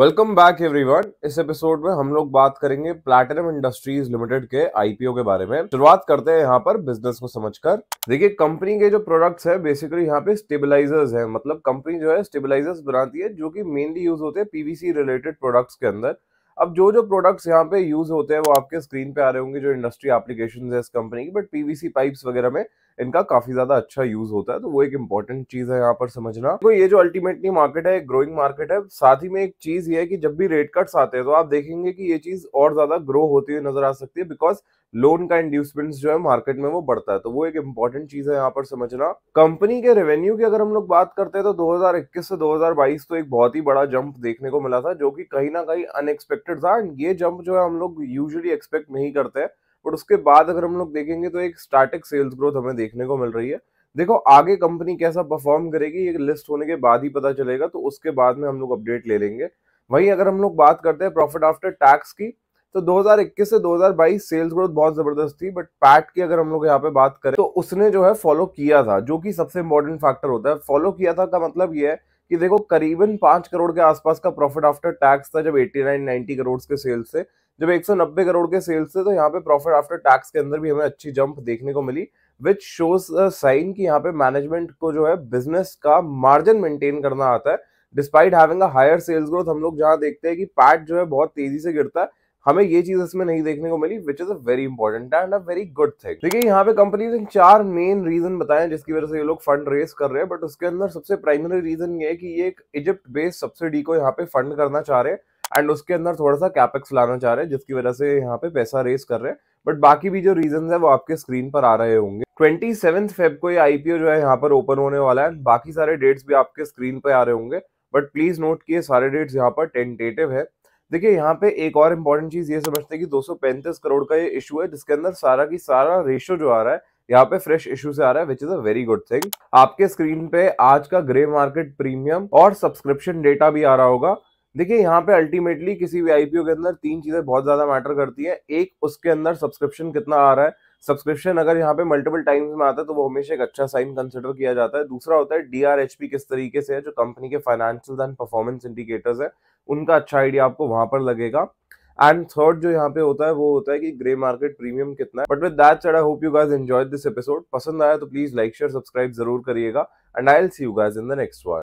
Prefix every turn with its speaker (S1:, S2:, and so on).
S1: welcome back everyone इस episode में हम लोग बात करेंगे प्लैटिनम इंडस्ट्रीज लिमिटेड के आईपीओ के बारे में शुरुआत करते हैं यहाँ पर बिजनेस को समझकर देखिए कंपनी के जो प्रोडक्ट्स है बेसिकली यहाँ पे स्टेबलाइजर्स हैं मतलब कंपनी जो है स्टेबलाइजर्स बनाती है जो कि मेनली यूज होते हैं पीवीसी रिलेटेड प्रोडक्ट्स के अंदर अब जो जो प्रोडक्ट्स यहाँ पे यूज होते हैं वो आपके स्क्रीन पे आ रहे होंगे जो इंडस्ट्री एप्लीकेशन है इस कंपनी की बट पीवीसी पाइप्स वगैरह में इनका काफी ज्यादा अच्छा यूज होता है तो वो एक इम्पॉर्टेंट चीज है यहाँ पर समझना तो ये जो अल्टीमेटली मार्केट है ग्रोइंग मार्केट है साथ ही में एक चीज ये है कि जब भी रेट कट्स आते हैं तो आप देखेंगे कि ये चीज और ज्यादा ग्रो होती हुई नजर आ सकती है बिकॉज लोन का इंड्यूसमेंट जो है मार्केट में वो बढ़ता है तो वो एक इम्पॉर्टेंट चीज है यहाँ पर समझना कंपनी के रेवेन्यू की अगर हम लोग बात करते हैं तो 2021 से 2022 तो एक बहुत ही बड़ा जंप देखने को मिला था जो कि कहीं ना कहीं अनएक्सपेक्टेड था ये जंप जो है हम लोग यूजली एक्सपेक्ट नहीं करते हैं बट उसके बाद अगर हम लोग देखेंगे तो एक स्टैटिक सेल्स ग्रोथ हमें देखने को मिल रही है देखो आगे कंपनी कैसा परफॉर्म करेगी ये लिस्ट होने के बाद ही पता चलेगा तो उसके बाद में हम लोग अपडेट ले लेंगे वहीं अगर हम लोग बात करते हैं प्रॉफिट आफ्टर टैक्स की तो 2021 से 2022 सेल्स ग्रोथ बहुत जबरदस्त थी बट पैट की अगर हम लोग यहाँ पे बात करें तो उसने जो है फॉलो किया था जो कि सबसे इंपॉर्टेंट फैक्टर होता है फॉलो किया था का मतलब ये है कि देखो करीबन पांच करोड़ के आसपास का प्रॉफिट आफ्टर टैक्स था जब 89 90 करोड़ के सेल्स से जब 190 करोड़ के सेल्स थे तो यहाँ पे प्रॉफिट आफ्टर टैक्स के अंदर भी हमें अच्छी जंप देखने को मिली विच शोज साइन कि यहाँ पे मैनेजमेंट को जो है बिजनेस का मार्जिन मेंटेन करना आता है despite having higher sales growth हम लोग जहाँ देखते हैं कि पैट जो है बहुत तेजी से गिरता है हमें ये चीज इसमें नहीं देखने को मिली which is a very important and a very good thing देखिए यहाँ पे कंपनी ने चार मेन रीजन बताए जिसकी वजह से ये लोग फंड रेस कर रहे हैं बट उसके अंदर सबसे प्राइमरी रीजन ये है कि ये एक इजिप्ट बेस्ड सब्सिडी को यहाँ पे फंड करना चाह रहे हैं एंड उसके अंदर थोड़ा सा कैपेक्स लाना चाह रहे हैं जिसकी वजह से यहाँ पे पैसा रेस कर रहे हैं बट बाकी भी जो रीजन है वो आपके स्क्रीन पर आ रहे होंगे ट्वेंटी सेवन फेब को ये आईपीओ जो है यहाँ पर ओपन होने वाला है बाकी सारे डेट्स भी आपके स्क्रीन पर आ रहे होंगे बट प्लीज नोट किए सारे डेट्स यहाँ पर टेंटेटिव है देखिए यहाँ पे एक और इम्पोर्टेंट चीज ये समझते हैं कि दो करोड़ का ये इशू है जिसके अंदर सारा की सारा रेशो जो आ रहा है यहाँ पे फ्रेश इशू से आ रहा है which is a very good thing आपके स्क्रीन पे आज का ग्रे मार्केट प्रीमियम और सब्सक्रिप्शन डेटा भी आ रहा होगा देखिए यहाँ पे अल्टीमेटली किसी भी आईपीओ के अंदर तीन चीजें बहुत ज्यादा मैटर करती है एक उसके अंदर सब्सक्रिप्शन कितना आ रहा है सब्सक्रिप्शन अगर यहाँ पे मल्टीपल टाइम्स में आता है तो वो हमेशा एक अच्छा साइन कंसिडर किया जाता है दूसरा होता है डी किस तरीके से है जो कंपनी के फाइनेंशियल एंड परफॉर्मेंस इंडिकेटर्स है उनका अच्छा आइडिया आपको वहां पर लगेगा एंड थर्ड जो यहाँ पे होता है वो होता है कि ग्रे मार्केट प्रीमियम कितना है but with that I hope you guys enjoy this episode पसंद आया तो प्लीज लाइक शेयर सब्सक्राइब जरूर करिएगा and I'll see you guys in the next one